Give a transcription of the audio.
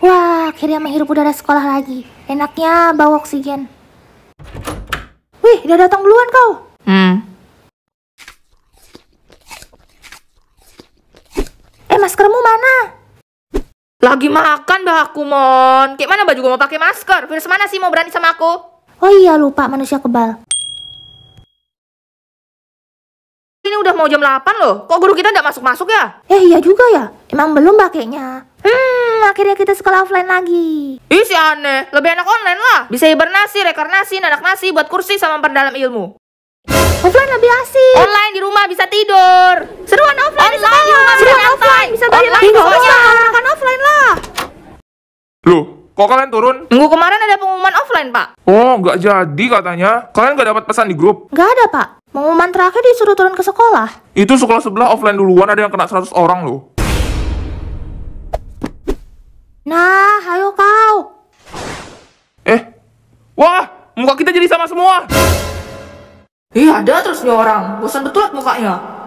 Wah, akhirnya menghirup udara sekolah lagi. Enaknya bawa oksigen. Wih, udah datang duluan kau. Hmm. Eh, maskermu mana? Lagi makan bah aku, Mon. Kayak mana baju juga mau pakai masker? Virus mana sih mau berani sama aku? Oh iya, lupa manusia kebal. Ini udah mau jam 8 loh. Kok guru kita nggak masuk-masuk ya? Eh, iya juga ya. Emang belum pakainya. Hmm lah akhirnya kita sekolah offline lagi. Ih si aneh, lebih enak online lah. Bisa hibernasi, rekarnasi, nanak nasi, buat kursi sama perdalam ilmu. Offline lebih asik. Online di rumah bisa tidur. Seruan offline, online. di rumah Seruan offline, bisa bayar lagi pokoknya. Kan offline lah. Loh, kok kalian turun? Minggu kemarin ada pengumuman offline, Pak. Oh, nggak jadi katanya. Kalian nggak dapat pesan di grup? Nggak ada, Pak. Pengumuman terakhir disuruh turun ke sekolah. Itu sekolah sebelah offline duluan ada yang kena 100 orang loh. Wah, muka kita jadi sama semua. Iya, ada terus nih orang. Bosan betul mukanya.